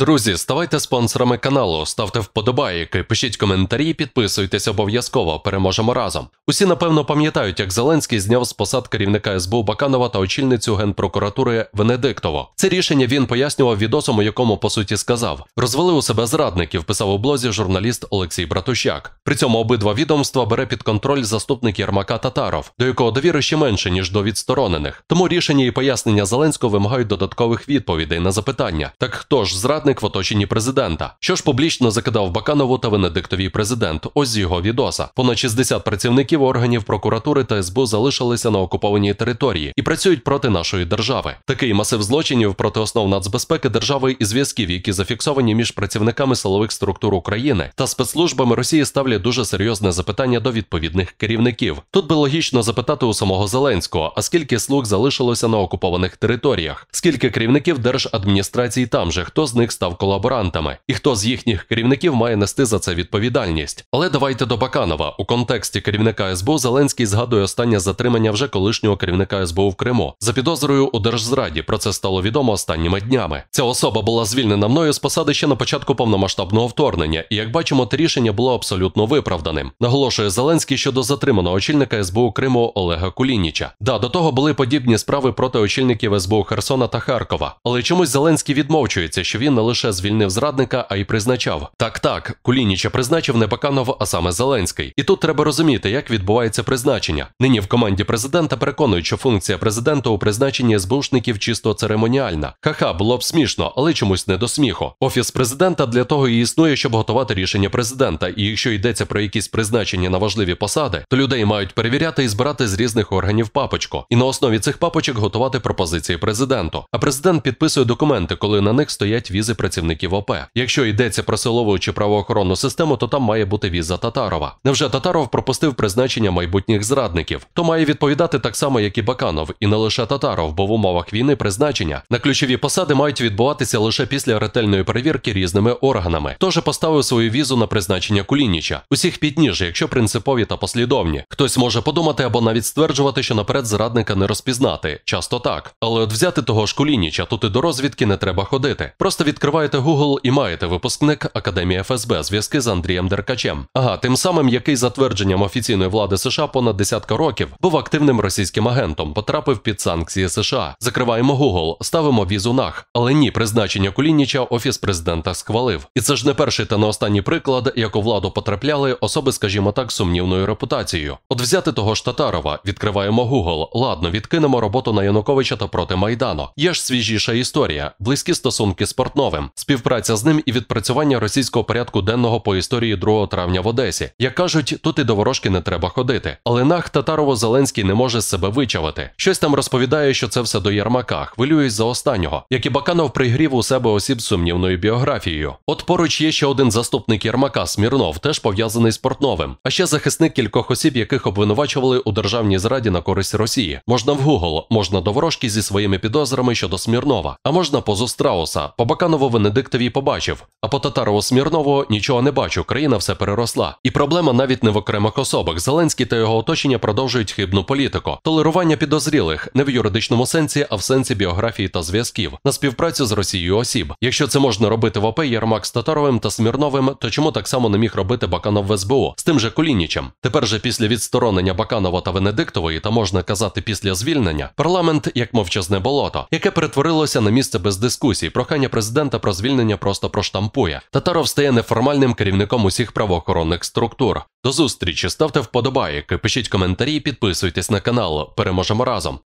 Друзі, ставайте спонсорами каналу, ставте вподобайки, пишіть коментарі, підписуйтесь обов'язково. Переможемо разом. Усі напевно пам'ятають, як Зеленський зняв з посад керівника СБУ Баканова та очільницю генпрокуратури Венедиктово. Це рішення він пояснював відосом, у якому по суті сказав: розвели у себе зрадників, писав у блозі журналіст Олексій Братущак. При цьому обидва відомства бере під контроль заступник Єрмака Татаров, до якого довіри ще менше ніж до відсторонених. Тому рішення і пояснення Зеленського вимагають додаткових відповідей на запитання: так хто ж зрадник? зрадник в оточенні президента, що ж публічно закидав Баканову та Венедиктовій президент. Ось його відоса. Понад 60 працівників органів прокуратури та СБУ залишилися на окупованій території і працюють проти нашої держави. Такий масив злочинів проти основ нацбезпеки держави і зв'язків, які зафіксовані між працівниками силових структур України та спецслужбами Росії, ставлять дуже серйозне запитання до відповідних керівників. Тут би логічно запитати у самого Зеленського, а скільки слуг залишилося на окупованих територіях, скільки керівників держадміністрації там же, хто з них став колаборантами, і хто з їхніх керівників має нести за це відповідальність. Але давайте до Баканова у контексті керівника СБУ Зеленський згадує останнє затримання вже колишнього керівника СБУ в Криму за підозрою у держзраді. Про це стало відомо останніми днями. Ця особа була звільнена мною з посади ще на початку повномасштабного вторгнення, і як бачимо, те рішення було абсолютно виправданим. Наголошує Зеленський щодо затриманого очільника СБУ Криму Олега Кулініча. Да, до того були подібні справи проти очільників СБУ Херсона та Харкова, але чомусь Зеленський відмовчується, що він не лише звільнив зрадника, а й призначав. Так, так, Кулініча призначив не Баканов, а саме Зеленський. І тут треба розуміти, як відбувається призначення. Нині в команді президента переконують, що функція президента у призначенні СБУшників чисто церемоніальна. Ха-ха, було б смішно, але чомусь не до сміху. Офіс президента для того і існує, щоб готувати рішення президента. І якщо йдеться про якісь призначення на важливі посади, то людей мають перевіряти і збирати з різних органів папочку. І на основі цих папочок готувати пропозиції президенту. А президент підписує документи, коли на них стоять візи візи працівників ОП. Якщо йдеться про силову чи правоохоронну систему, то там має бути віза Татарова. Невже Татаров пропустив призначення майбутніх зрадників? То має відповідати так само, як і Баканов, і не лише Татаров, бо в умовах війни призначення на ключові посади мають відбуватися лише після ретельної перевірки різними органами. Тож поставив свою візу на призначення Кулініча. Усіх підніж, якщо принципові та послідовні. Хтось може подумати або навіть стверджувати, що наперед зрадника не розпізнати. Часто так, але от взяти того ж Кулініча тут і до розвідки не треба ходити. Просто від відкриваєте Google і маєте випускник Академії ФСБ зв'язки з Андрієм Деркачем. Ага, тим самим, який за твердженням офіційної влади США понад десятка років був активним російським агентом, потрапив під санкції США. Закриваємо Google, ставимо візу нах. Але ні, призначення Кулініча офіс президента схвалив. І це ж не перший та не останній приклад, як у владу потрапляли особи, скажімо так, сумнівною репутацією. От взяти того ж Татарова, відкриваємо Google, ладно, відкинемо роботу на Януковича та проти Майдану. Є ж свіжіша історія, близькі стосунки з Портнов. Івановим, співпраця з ним і відпрацювання російського порядку денного по історії 2 травня в Одесі. Як кажуть, тут і до ворожки не треба ходити. Але нах татарово Зеленський не може з себе вичавити. Щось там розповідає, що це все до Єрмака. Хвилююсь за останнього, як і Баканов пригрів у себе осіб з сумнівною біографією. От поруч є ще один заступник Єрмака Смірнов, теж пов'язаний з Портновим, а ще захисник кількох осіб, яких обвинувачували у державній зраді на користь Росії. Можна в Гугл, можна до ворожки зі своїми підозрами щодо Смірнова, а можна позу Страуса. По Баканову Венедиктові побачив, а по татарову Смірнову нічого не бачу, країна все переросла. І проблема навіть не в окремих особах. Зеленський та його оточення продовжують хибну політику, толерування підозрілих не в юридичному сенсі, а в сенсі біографії та зв'язків на співпрацю з Росією осіб. Якщо це можна робити в АП Єрмак з Татаровим та Смірновим, то чому так само не міг робити Баканов в СБУ з тим же Кулінічем? Тепер же після відсторонення Баканова та Венедиктової, та можна казати після звільнення, парламент як мовчазне болото, яке перетворилося на місце без дискусій, прохання президента варіанта про звільнення просто проштампує. Татаров стає неформальним керівником усіх правоохоронних структур. До зустрічі ставте вподобайки, пишіть коментарі, підписуйтесь на канал. Переможемо разом.